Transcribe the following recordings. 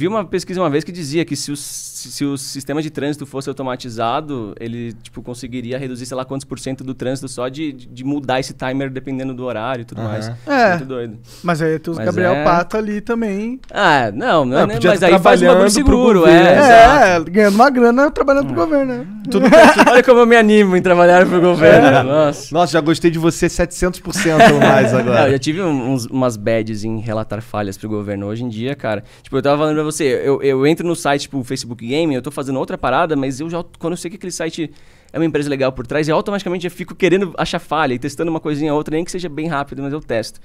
Vi uma pesquisa uma vez que dizia que se o, se o sistema de trânsito fosse automatizado, ele tipo, conseguiria reduzir, sei lá, quantos por cento do trânsito só de, de mudar esse timer dependendo do horário e tudo uhum. mais. É. Muito doido. Mas aí tem os Gabriel é... Pato ali também. Ah, não, não, é, ah, mas aí faz um bagulho seguro. É, é, ganhando uma grana trabalhando pro hum. governo, né? Tudo, tudo... Olha como eu me animo em trabalhar pro governo. É. Nossa. Nossa, já gostei de você 700% ou mais agora. Não, eu já tive uns, umas bads em relatar falhas pro governo. Hoje em dia, cara, tipo, eu tava falando você, eu, eu entro no site, tipo, Facebook Game, eu tô fazendo outra parada, mas eu já, quando eu sei que aquele site é uma empresa legal por trás, eu automaticamente já fico querendo achar falha e testando uma coisinha ou outra, nem que seja bem rápido, mas eu testo.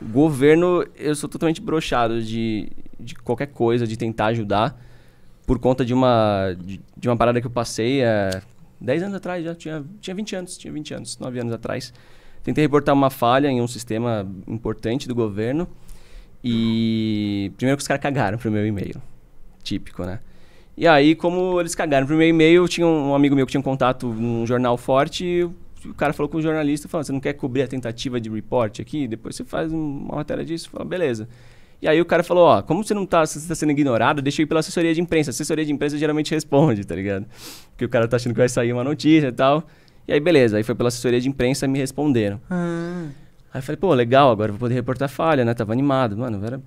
Governo, eu sou totalmente brochado de, de qualquer coisa, de tentar ajudar, por conta de uma, de, de uma parada que eu passei há é, 10 anos atrás, já tinha, tinha 20 anos, tinha 20 anos, 9 anos atrás. Tentei reportar uma falha em um sistema importante do governo e primeiro que os caras cagaram pro meu e-mail. Típico, né? E aí, como eles cagaram pro meu e-mail, tinha um amigo meu que tinha um contato num jornal forte e o cara falou com o jornalista, falou, você não quer cobrir a tentativa de report aqui? Depois você faz uma matéria disso. Fala, beleza. E aí o cara falou, ó, como você não tá, você tá sendo ignorado, deixa eu ir pela assessoria de imprensa. A assessoria de imprensa geralmente responde, tá ligado? Porque o cara tá achando que vai sair uma notícia e tal. E aí, beleza. Aí foi pela assessoria de imprensa e me responderam. Ah... Aí falei, pô, legal, agora vou poder reportar falha, né? Tava animado. Mano, eu era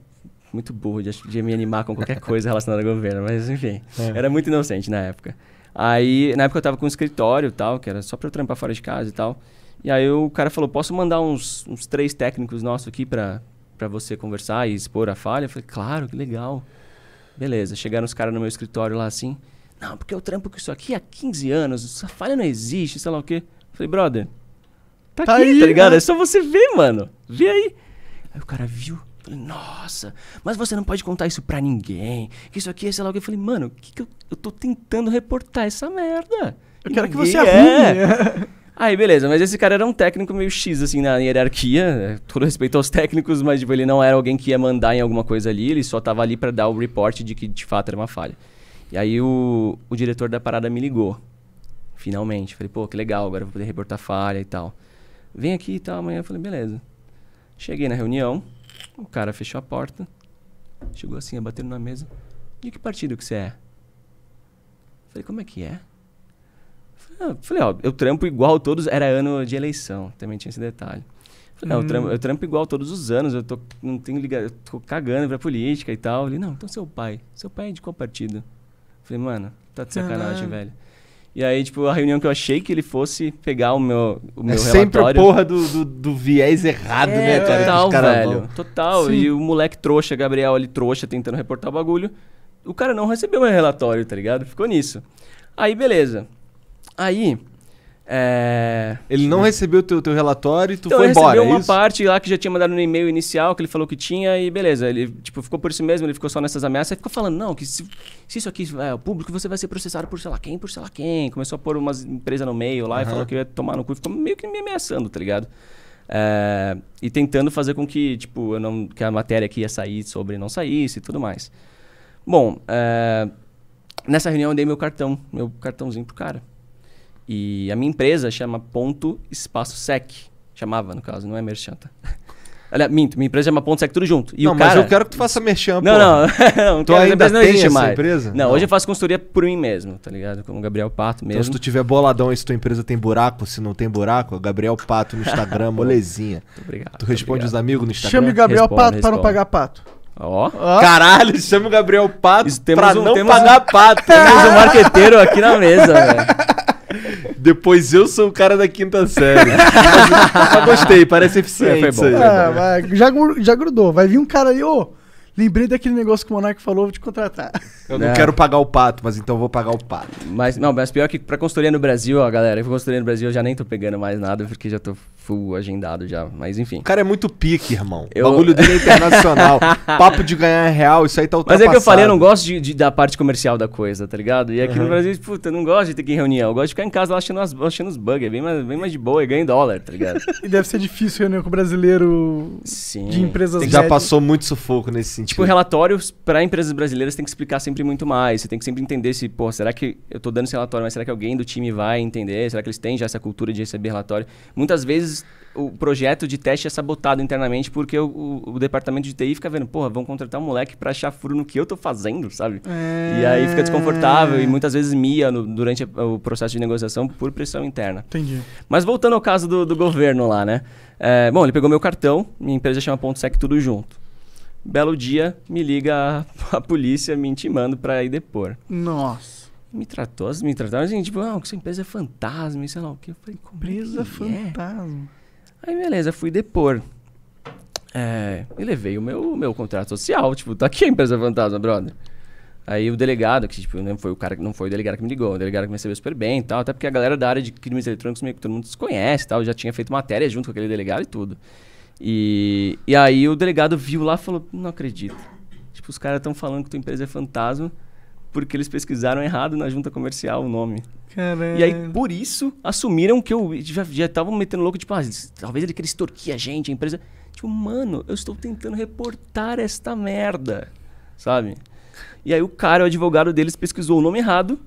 muito burro de, de me animar com qualquer coisa relacionada ao governo, mas enfim, é. era muito inocente na época. Aí, na época eu tava com um escritório e tal, que era só pra eu trampar fora de casa e tal. E aí o cara falou, posso mandar uns, uns três técnicos nossos aqui pra, pra você conversar e expor a falha? Eu falei, claro, que legal. Beleza, chegaram os caras no meu escritório lá assim, não, porque eu trampo com isso aqui há 15 anos, essa falha não existe, sei lá o quê. Eu falei, brother, Tá, tá aqui, aí, tá né? ligado? É só você ver, mano. Vê aí. Aí o cara viu. Falei, nossa, mas você não pode contar isso pra ninguém. Que isso aqui é sei lá o que. Eu falei, mano, o que, que eu, eu tô tentando reportar essa merda? Eu quero que você É. Aí, beleza, mas esse cara era um técnico meio X, assim, na hierarquia. Né? Todo respeito aos técnicos, mas, tipo, ele não era alguém que ia mandar em alguma coisa ali. Ele só tava ali para dar o report de que, de fato, era uma falha. E aí o, o diretor da parada me ligou. Finalmente. Falei, pô, que legal, agora eu vou poder reportar falha e tal. Vem aqui e tal, amanhã. Eu falei, beleza. Cheguei na reunião, o cara fechou a porta, chegou assim, batendo na mesa. De que partido que você é? Falei, como é que é? Falei, ó, eu trampo igual todos. Era ano de eleição, também tinha esse detalhe. Falei, hum. não, eu trampo, eu hum. trampo, igual todos os anos, eu tô, não tenho ligado, eu tô cagando pra política e tal. Ele, não, então seu pai. Seu pai é de qual partido? Falei, mano, tá de sacanagem, ah. velho. E aí, tipo, a reunião que eu achei que ele fosse pegar o meu, o meu é sempre relatório. Sempre a porra do, do, do, viés errado, né, é, né, cara? Total, velho. Total. Sim. E o moleque trouxa, Gabriel ali trouxa, tentando reportar o bagulho. O cara não recebeu meu relatório, tá ligado? Ficou nisso. Aí, beleza. Aí, é... Ele não recebeu o teu, teu relatório e tu então, foi embora, Então, é recebeu uma parte lá que já tinha mandado no e-mail inicial, que ele falou que tinha e beleza. Ele, tipo, ficou por isso mesmo, ele ficou só nessas ameaças. e ficou falando, não, que se, se isso aqui é o público, você vai ser processado por sei lá quem, por sei lá quem. Começou a pôr umas empresas no meio lá uhum. e falou que ia tomar no cu. Ficou meio que me ameaçando, tá ligado? É, e tentando fazer com que, tipo, eu não, que a matéria que ia sair sobre não saísse e tudo mais. Bom, é, nessa reunião eu dei meu cartão, meu cartãozinho pro cara. E a minha empresa chama Ponto Espaço Sec. Chamava, no caso, não é merchanta tá? Olha, minto, minha empresa chama Ponto Sec tudo junto. E não, o cara... mas eu quero que tu faça merchan, Não, não, não, tu ainda não existe mais. Empresa? Não, não, hoje eu faço consultoria por mim mesmo, tá ligado? Como Gabriel Pato mesmo. Então se tu tiver boladão e se tua empresa tem buraco, se não tem buraco, é Gabriel Pato no Instagram, molezinha. Muito obrigado. Tu responde obrigado. os amigos no Instagram? Chame Gabriel Pato responde. para não pagar pato. Ó. Oh. Oh. Caralho, chama o Gabriel Pato Isso, pra um, não pagar um... pato. temos um marqueteiro aqui na mesa, velho. Depois eu sou o cara da quinta série. mas, gostei, parece eficiente. É, foi bom, ah, já, já grudou. Vai vir um cara aí, ô. Lembrei daquele negócio que o Monark falou, vou te contratar. Eu não, é. quero pagar o pato, mas então vou pagar o pato. Mas não, mas pior que pra consultoria no Brasil, ó, galera, eu consultoria no Brasil eu já nem tô pegando mais nada, porque já tô full agendado já, mas enfim. O cara é muito pique, irmão. Eu... O bagulho dele é internacional. Papo de ganhar é real, isso aí tá ultrapassado. Mas é que eu falei, eu não gosto de, de, da parte comercial da coisa, tá ligado? E aqui uhum. no Brasil, puta, eu não gosto de ter que ir em reunião. Eu gosto de ficar em casa lá achando, as, achando os bugs, é bem mais, bem mais de boa, e ganho dólar, tá ligado? e deve ser difícil reunião com brasileiro Sim. de empresas Já passou muito sufoco nesse sentido. Tipo, relatórios para empresas brasileiras tem que explicar sempre muito mais. Você tem que sempre entender se, pô, será que eu tô dando esse relatório, mas será que alguém do time vai entender? Será que eles têm já essa cultura de receber relatório? Muitas vezes o projeto de teste é sabotado internamente porque o, o, o departamento de TI fica vendo, porra, vão contratar um moleque para achar furo no que eu tô fazendo, sabe? É... E aí fica desconfortável e muitas vezes mia no, durante o processo de negociação por pressão interna. Entendi. Mas voltando ao caso do, do governo lá, né? É, bom, ele pegou meu cartão, minha empresa chama Ponto Sec tudo junto. Belo dia, me liga a, a polícia me intimando para ir depor. Nossa me tratou, me trataram assim, tipo, ah, que sua empresa é fantasma, sei lá o que. Eu falei, como é Empresa é? fantasma. Aí beleza, fui depor. É, e levei o meu, meu contrato social, tipo, tá aqui a empresa fantasma, brother. Aí o delegado, que tipo, não foi o cara não foi o delegado que me ligou, o delegado que me recebeu super bem e tal, até porque a galera da área de crimes eletrônicos meio que todo mundo desconhece e tal, já tinha feito matéria junto com aquele delegado e tudo. E, e aí o delegado viu lá e falou: Não acredito. Tipo, os caras estão falando que tua empresa é fantasma porque eles pesquisaram errado na junta comercial o nome. Caramba. E aí, por isso, assumiram que eu já estavam metendo louco, tipo, ah, talvez ele queira extorquir a gente, a empresa. Tipo, mano, eu estou tentando reportar esta merda, sabe? E aí o cara, o advogado deles, pesquisou o nome errado.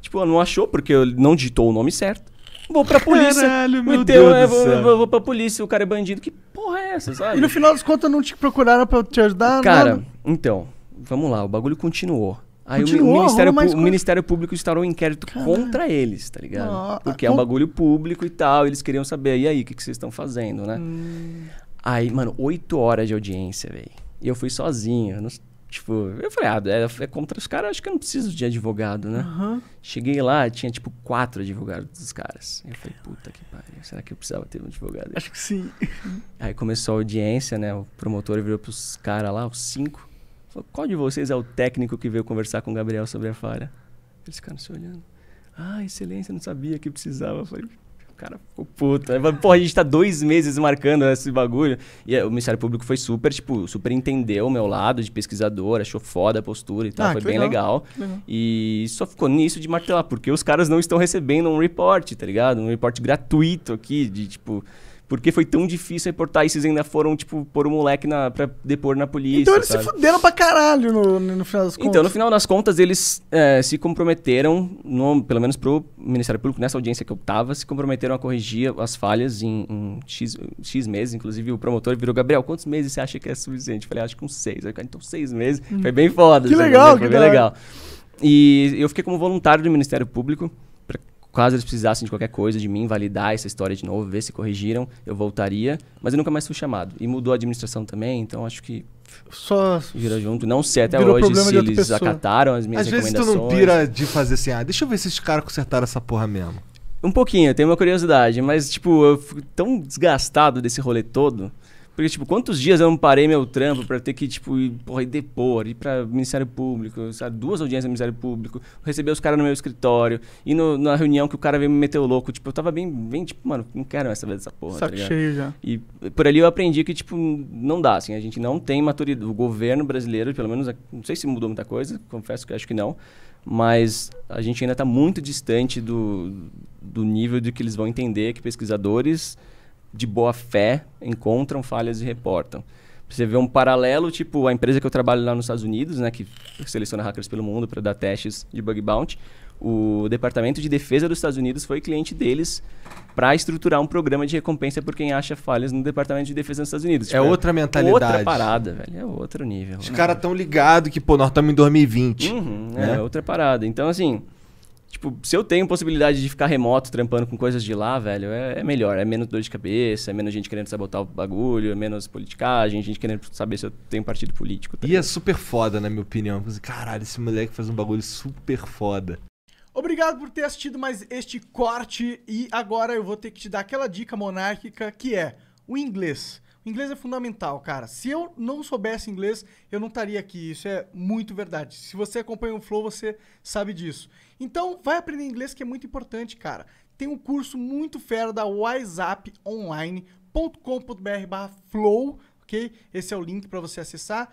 Tipo, não achou, porque ele não digitou o nome certo. Vou pra polícia. Caralho, meu meteu, Deus é, vou, céu. Vou, vou pra polícia, o cara é bandido. Que porra é essa, sabe? E no final das contas não te procuraram pra te ajudar? Cara, nada. então, vamos lá, o bagulho continuou. Aí o, Ministério, o Ministério Público instaurou um inquérito Caramba. contra eles, tá ligado? Ah, Porque ah, é um bagulho público e tal, eles queriam saber, e aí, o que, que vocês estão fazendo, né? Hum. Aí, mano, oito horas de audiência, velho. E eu fui sozinho, não, Tipo, eu falei, ah, é, é contra os caras, acho que eu não preciso de advogado, né? Uhum. Cheguei lá, tinha tipo quatro advogados dos caras. Eu falei, puta que pariu, será que eu precisava ter um advogado? Acho que sim. Aí começou a audiência, né? O promotor virou pros caras lá, os cinco qual de vocês é o técnico que veio conversar com o Gabriel sobre a falha? Eles ficaram se olhando. Ah, excelência, não sabia que precisava. Eu falei, cara ficou puto. Falei, Porra, a gente tá dois meses marcando esse bagulho. E o Ministério Público foi super, tipo, super entendeu o meu lado de pesquisador, achou foda a postura e tal. Ah, foi bem legal. legal. legal. E só ficou nisso de martelar, porque os caras não estão recebendo um report, tá ligado? Um report gratuito aqui, de tipo porque foi tão difícil reportar. E ainda foram, tipo, pôr o moleque na, pra depor na polícia. Então eles sabe? se fuderam pra caralho no, no final das contas. Então, no final das contas, eles é, se comprometeram, no, pelo menos pro Ministério Público, nessa audiência que eu tava, se comprometeram a corrigir as falhas em, em X, X meses. Inclusive, o promotor virou: Gabriel, quantos meses você acha que é suficiente? Eu falei: Acho que uns seis. então, seis meses. Hum. Foi bem foda. Que legal, Foi que bem legal. E eu fiquei como voluntário do Ministério Público caso eles precisassem de qualquer coisa, de mim, validar essa história de novo, ver se corrigiram, eu voltaria. Mas eu nunca mais fui chamado. E mudou a administração também, então acho que só vira junto. Não sei até hoje se eles pessoa. acataram as minhas Às recomendações. Às vezes tu não pira de fazer assim, ah, deixa eu ver se esses caras consertaram essa porra mesmo. Um pouquinho, eu tenho uma curiosidade, mas tipo, eu fico tão desgastado desse rolê todo porque, tipo, quantos dias eu não parei meu trampo pra ter que, tipo, ir, porra, ir depor, ir pra Ministério Público, sabe? Duas audiências no Ministério Público, receber os caras no meu escritório, e na reunião que o cara veio me meter o louco. Tipo, eu tava bem, bem, tipo, mano, não quero mais saber dessa porra, tá Saco tá cheio já. E por ali eu aprendi que, tipo, não dá, assim, a gente não tem maturidade. O governo brasileiro, pelo menos, não sei se mudou muita coisa, confesso que acho que não, mas a gente ainda tá muito distante do, do nível de que eles vão entender que pesquisadores de boa fé encontram falhas e reportam. Você vê um paralelo, tipo a empresa que eu trabalho lá nos Estados Unidos, né, que seleciona hackers pelo mundo para dar testes de bug bounty. O Departamento de Defesa dos Estados Unidos foi cliente deles para estruturar um programa de recompensa por quem acha falhas no Departamento de Defesa dos Estados Unidos. É tipo, é outra mentalidade. Outra parada, velho. É outro nível. Os né? caras tão ligados que, pô, nós estamos em 2020. Uhum, né? É outra parada. Então, assim, Tipo, se eu tenho possibilidade de ficar remoto trampando com coisas de lá, velho, é, é, melhor. É menos dor de cabeça, é menos gente querendo sabotar o bagulho, é menos politicagem, gente querendo saber se eu tenho partido político. Tá? e é super foda, na minha opinião. Tipo assim, caralho, esse moleque faz um bagulho super foda. Obrigado por ter assistido mais este corte e agora eu vou ter que te dar aquela dica monárquica que é o inglês. O inglês é fundamental, cara. Se eu não soubesse inglês, eu não estaria aqui. Isso é muito verdade. Se você acompanha o Flow, você sabe disso. Então, vai aprender inglês que é muito importante, cara. Tem um curso muito fera da onlinecombr flow ok? Esse é o link para você acessar.